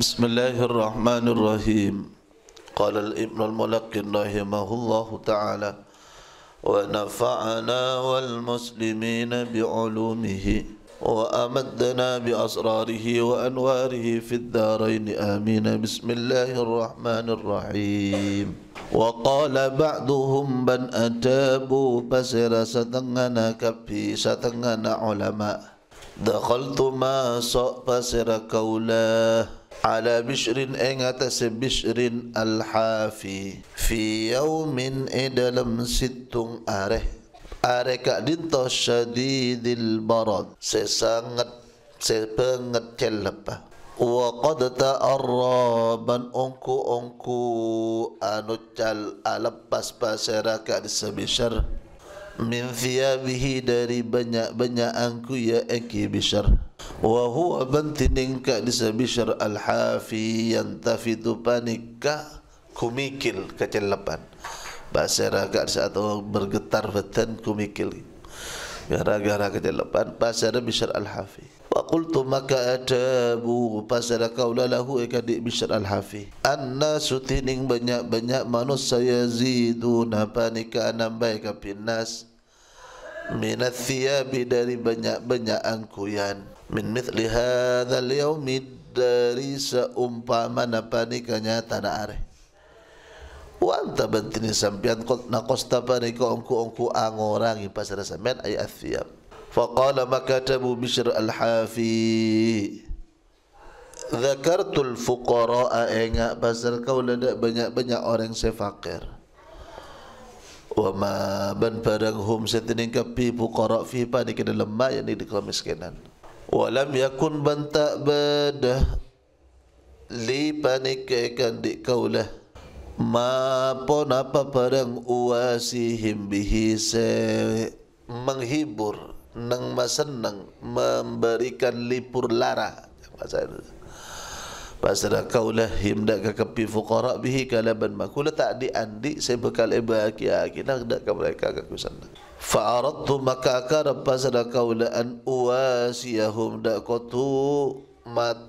بسم الله الرحمن الرحيم قال الابن الملقن رحمه الله تعالى ونفعنا والمسلمين بعلومه وأمدنا بأسراره وأنواره في الدارين آمين بسم الله الرحمن الرحيم وقال بعضهم من أتابوا بسر ستنغنا كبي ستنغنا علماء دخلت ما سوء فسر قوله على بشر أتس بشر الحافي في يوم إدلم ستم أره أره كأدنت شديد البرد سسانت سبنت كلبة وقد تأرابا أنكو أنكو أنو تل ألبس بسرك بشر min thiyabihi dari banyak-banyak angku ya eki bishar wa huwa banti ningka disa bishar al-hafi yang tafitu panika kumikil kecil lepan bahasa raga saat bergetar beten kumikil gara-gara kecil lepan bahasa raga bishar al-hafi Wakul tu maka ada bu pasal kau lalahu ekadi ya bishar al hafi. Anna sutining banyak banyak manusia zidu napa nikah nambah kapinas min athiyab dari banyak-banyak angkuyan min mithli hadzal yaumi dari seumpama napa kanya tanah are Wan anta bantini sampian nak naqasta bani ko angku angku angorangi pasara sampian ay athiyab faqala makatabu bishr al hafi Zakartul fuqara'a ingat Pasal kau ledak banyak-banyak orang sefakir wa ma ban padanghum setening kapi fuqara fi pada ke dalam yang di kelam miskinan wa yakun ban ta'bada li panik kan di kaulah ma pon apa barang uasihim himbihi se menghibur nang masenang memberikan lipur lara bahasa itu Pasal kau lah himdak ke kepi fuqara bihi kalaban ma. tak diandik saya bekal ibaki aki lah. nak dak ke mereka ke ku sana. Fa aradtu maka akara pasal kau lah an uwasiyahum dak kotu mat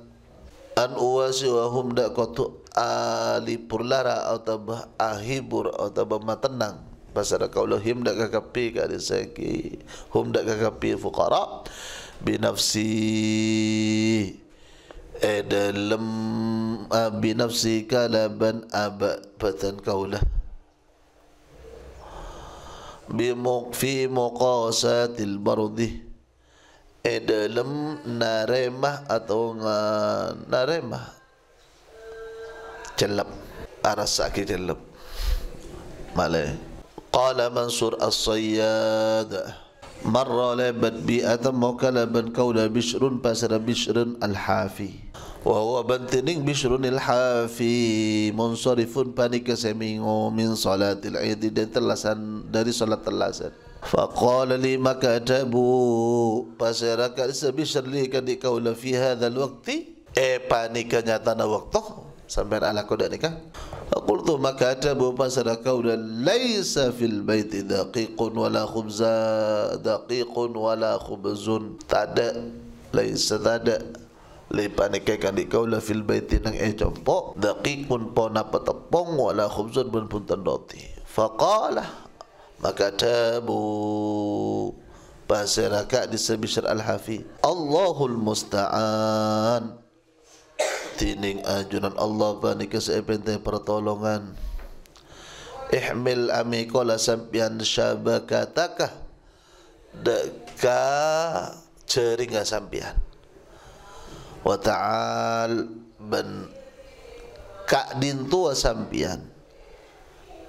an uwasiyahum dak kotu ali purlara atau bah ahibur atau matenang. Pasal kau lah himdak ke kepi ke ada saya Himdak ke kepi fuqara binafsi. nafsi idalam abi nafsi kalaban abatan kaula bimuk fi muqasatil bardi idalam naremah atau naremah celap aras sakit celap male qala mansur as-sayyad marra labat bi atam kalaban kaula bishrun pasra bishrun al-hafi wa huwa bantining bisrun hafi munsarifun panika semingo min salatil id dan telasan dari salat telasan faqala li makatabu pasaraka sabisrli kadi kaula fi hadzal waqti e eh, panika nyata na waktu sampai ala kodak ni kah bu makatabu pasaraka ula laisa fil baiti daqiqun wala khubza daqiqun wala khubzun tada laisa tada lipanike kadi kau la fil baiti nang e eh jompo daqiqun po na patepong wala khubzun bun puntan roti faqala maka tabu pasera ka di sabisir al hafi allahul musta'an tining ajunan allah panike se ebente pertolongan ihmil amiko la sampian syabakataka deka jeringa sampian wa ta'al ban kak dintu sampian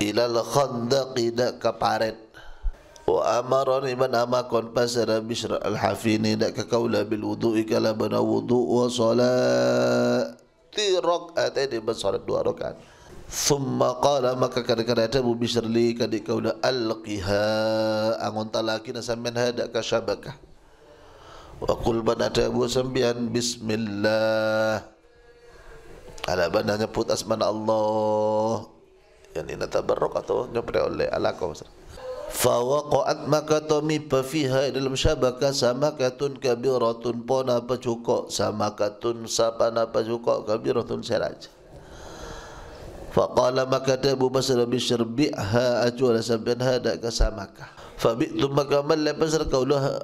ilal khandaq ida kaparet wa amaron iman amakon pasar bisra al hafini da ka bil wudu ikala bana wudu wa salat ti rok ate eh, di ban salat dua rokan Thumma qala maka kada-kada tabu bisrli kadik kaula alqiha angon talaki nasamen hada ka syabakah Wa qul banata bu sambian bismillah. Ala banda nyebut asma Allah. Yang ini nata tabarruk atau nyebut oleh alaqo. Fa waqa'at makatami pa fiha dalam syabaka samakatun kabiratun pona pacuko samakatun sapana pacuko kabiratun seraj. Fa qala makatabu basra bi syarbi'ha ajwala sampean hada ka samakah. Ha- lah Fabi'tu maka man lepasar kaulah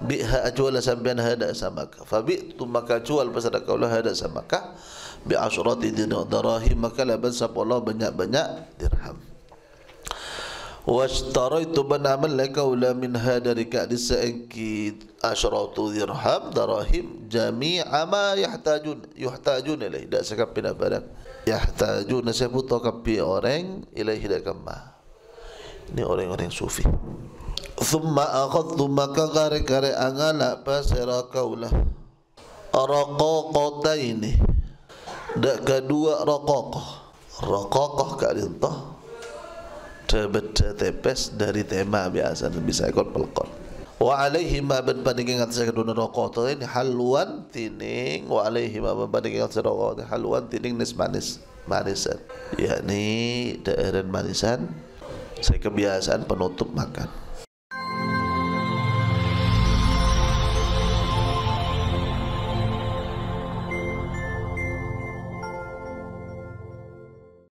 Bi'ha ajwala sambian hada samaka tu maka jual pasar kaulah hada samaka Bi'asyurati dinak darahim Maka lepas sapolah banyak-banyak dirham Wastaraitu man amal laka ula min hadarika Adisa engki asyaratu dirham darahim Jami'a ma yahtajun Yuhtajun ilaih tidak sekapin apa dah Yahtajun Saya butuh kapi orang Ilaih tidak kemah ini orang-orang sufi thumma akad thumma kagare kare angala pasera kaula ini. dak kedua rokok raqaqah ka dinta tebet tepes dari tema biasa Nabi saya kon pelkon wa alaihi ma ban padingi ngat saya kedua raqaqatain halwan tining wa alaihi ma ban padingi ngat saya raqaqah halwan tining nis manis manisan Ia ni daerah manisan saya kebiasaan penutup makan.